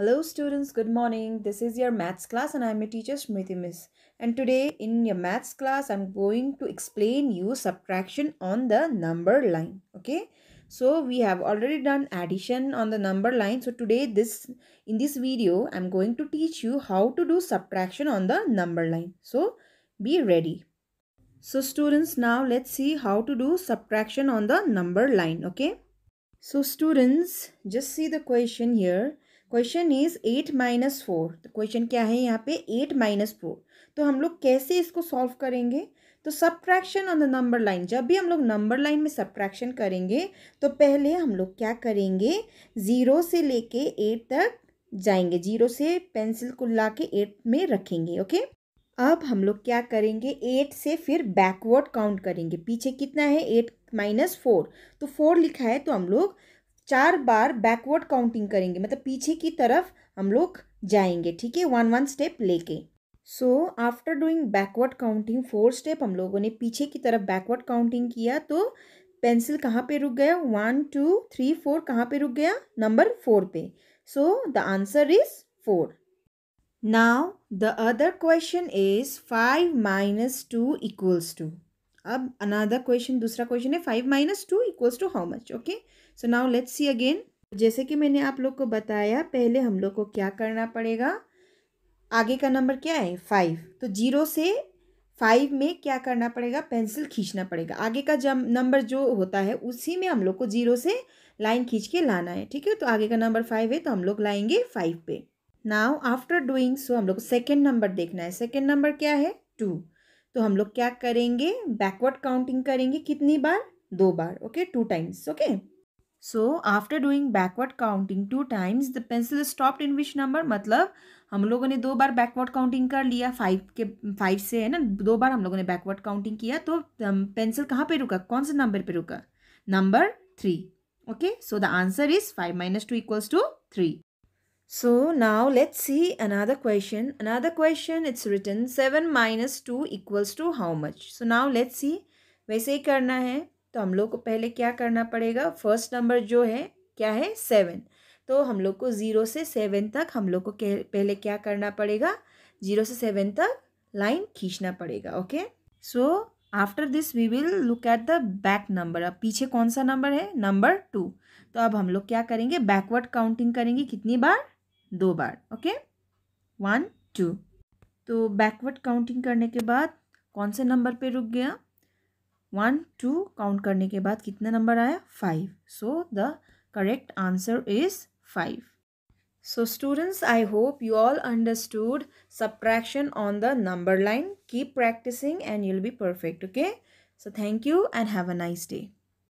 Hello students, good morning. This is your maths class and I'm your teacher Smriti Miss. And today in your maths class, I'm going to explain you subtraction on the number line. Okay. So we have already done addition on the number line. So today this in this video, I'm going to teach you how to do subtraction on the number line. So be ready. So students, now let's see how to do subtraction on the number line. Okay. So students, just see the question here question is eight minus four तो question क्या है यहाँ पे eight minus four तो हम लोग कैसे इसको सॉल्व करेंगे तो subtraction on the number line जब भी हम लोग नंबर लाइन में सब्ट्रैक्शन करेंगे तो पहले हम लोग क्या करेंगे ज़ीरो से लेके एट तक जाएंगे जीरो से पेंसिल को ला के एट में रखेंगे ओके अब हम लोग क्या करेंगे एट से फिर बैकवर्ड काउंट करेंगे पीछे कितना है एट माइनस फोर तो फोर लिखा है तो हम लोग चार बार बैकवर्ड काउंटिंग करेंगे मतलब पीछे की तरफ हम लोग जाएंगे ठीक है वन वन स्टेप लेके so after doing backward counting four step हम लोगों ने पीछे की तरफ बैकवर्ड काउंटिंग किया तो पेंसिल कहाँ पे रुक गया वन टू थ्री फोर कहाँ पे रुक गया नंबर फोर पे so the answer is four now the other question is five minus two equals to अब अनादर क्वेश्चन दूसरा क्वेश्चन है five minus two equals to how much okay so now let's see again जैसे कि मैंने आप लोग को बताया पहले हम लोग को क्या करना पड़ेगा आगे का नंबर क्या है फाइव तो जीरो से फाइव में क्या करना पड़ेगा पेंसिल खींचना पड़ेगा आगे का जम नंबर जो होता है उसी में हम लोग को जीरो से लाइन खींच के लाना है ठीक है तो आगे का नंबर फाइव है तो हम लोग लाएंगे फाइव पे नाउ आफ्टर डूइंग सो हम लोग को सेकेंड नंबर देखना है सेकेंड नंबर क्या है टू तो हम लोग क्या करेंगे बैकवर्ड काउंटिंग करेंगे कितनी बार दो बार okay two times okay so after doing backward counting two times the pencil stopped in which number मतलब हम लोगों ने दो बार बैकवर्ड काउंटिंग कर लिया फाइव के फाइव से है ना दो बार हम लोगों ने बैकवर्ड काउंटिंग किया तो पेंसिल um, कहाँ पे रुका कौन से नंबर पे रुका number three okay so the answer is five minus two equals to three So now let's see another question. Another question it's written 7 minus 2 equals to how much. So now let's see वैसे ही करना है तो हम लोग को पहले क्या करना पड़ेगा फर्स्ट नंबर जो है क्या है सेवन तो हम लोग को ज़ीरो से सेवन तक हम लोग को पहले क्या करना पड़ेगा ज़ीरो से सेवन तक लाइन खींचना पड़ेगा okay so after this we will look at the back number अब पीछे कौन सा नंबर है नंबर टू तो अब हम लोग क्या करेंगे बैकवर्ड काउंटिंग करेंगे कितनी बार दो बार ओके वन टू तो बैकवर्ड काउंटिंग करने के बाद कौन से नंबर पे रुक गया वन टू काउंट करने के बाद कितने नंबर आया five so the correct answer is five so students I hope you all understood subtraction on the number line keep practicing and you'll be perfect okay so thank you and have a nice day